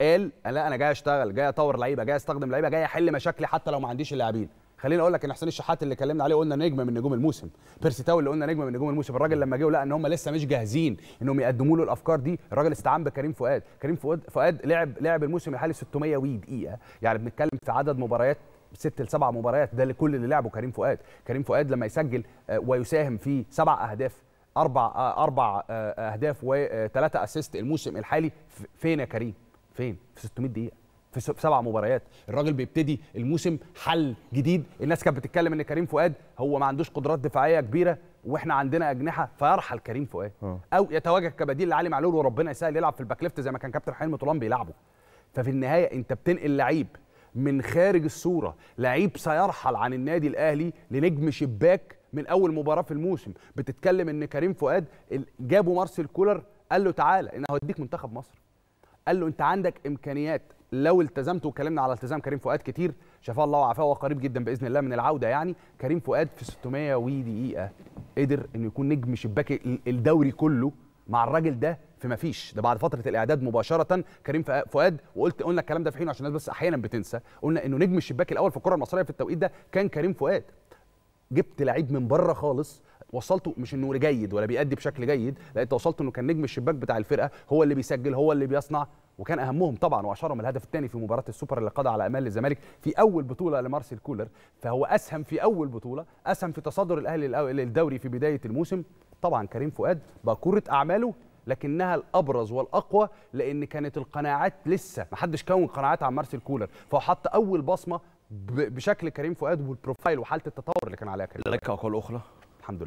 قال لا انا جاي اشتغل جاي اطور لعيبه جاي استخدم لعيبه جاي احل مشاكلي حتى لو ما عنديش اللاعبين خليني اقول لك ان حسين الشحات اللي اتكلمنا عليه قلنا نجم من نجوم الموسم بيرسي تاو اللي قلنا نجم من نجوم الموسم الراجل لما جه لقى ان هم لسه مش جاهزين انهم يقدموا له الافكار دي الراجل استعان بكريم فؤاد كريم فؤاد فؤاد لعب لعب الموسم الحالي 600 وي دقيقه يعني بنتكلم في عدد مباريات ست لسبع مباريات ده لكل اللي لعبه كريم فؤاد كريم فؤاد لما يسجل آه، ويساهم في سبع اهداف اربع آه، اربع آه، اهداف وثلاثه اسيست الموسم الحالي فين يا كريم فين في 600 دقيقه في سبع مباريات الراجل بيبتدي الموسم حل جديد الناس كانت بتتكلم ان كريم فؤاد هو ما عندوش قدرات دفاعيه كبيره واحنا عندنا اجنحه فيرحل كريم فؤاد أوه. او يتواجد كبديل لعلي معلول وربنا يسهل يلعب في الباك ليفت زي ما كان كابتن حلمي طولان بيلعبه ففي النهايه انت بتنقل لعيب من خارج الصوره لعيب سيرحل عن النادي الاهلي لنجم شباك من اول مباراه في الموسم بتتكلم ان كريم فؤاد جابوا مارسيل كولر قال له تعالى انا هوديك منتخب مصر قال له انت عندك امكانيات لو التزمت وكلمنا على التزام كريم فؤاد كتير شفاه الله وعافاه وقريب جدا باذن الله من العوده يعني كريم فؤاد في 600 ودقيقه قدر انه يكون نجم شباك الدوري كله مع الراجل ده في مفيش ده بعد فتره الاعداد مباشره كريم فؤاد وقلت قلنا الكلام ده في حينه عشان الناس بس احيانا بتنسى قلنا انه نجم الشباك الاول في الكره المصريه في التوقيت ده كان كريم فؤاد جبت لعيب من بره خالص وصلته مش انه جيد ولا بيأدي بشكل جيد لا انت وصلت انه كان نجم الشباك بتاع الفرقه هو اللي بيسجل هو اللي بيصنع وكان اهمهم طبعا واشارهم الهدف الثاني في مباراه السوبر اللي قضى على امال الزمالك في اول بطوله لمارسيل كولر فهو اسهم في اول بطوله اسهم في تصدر الاهلي الدوري في بدايه الموسم طبعا كريم فؤاد باكوره اعماله لكنها الابرز والاقوى لان كانت القناعات لسه ما حدش كون قناعات عن مارسيل كولر فهو حط اول بصمه بشكل كريم فؤاد والبروفايل وحاله التطور اللي كان عليها كريم لك اقوال اخرى الحمد لله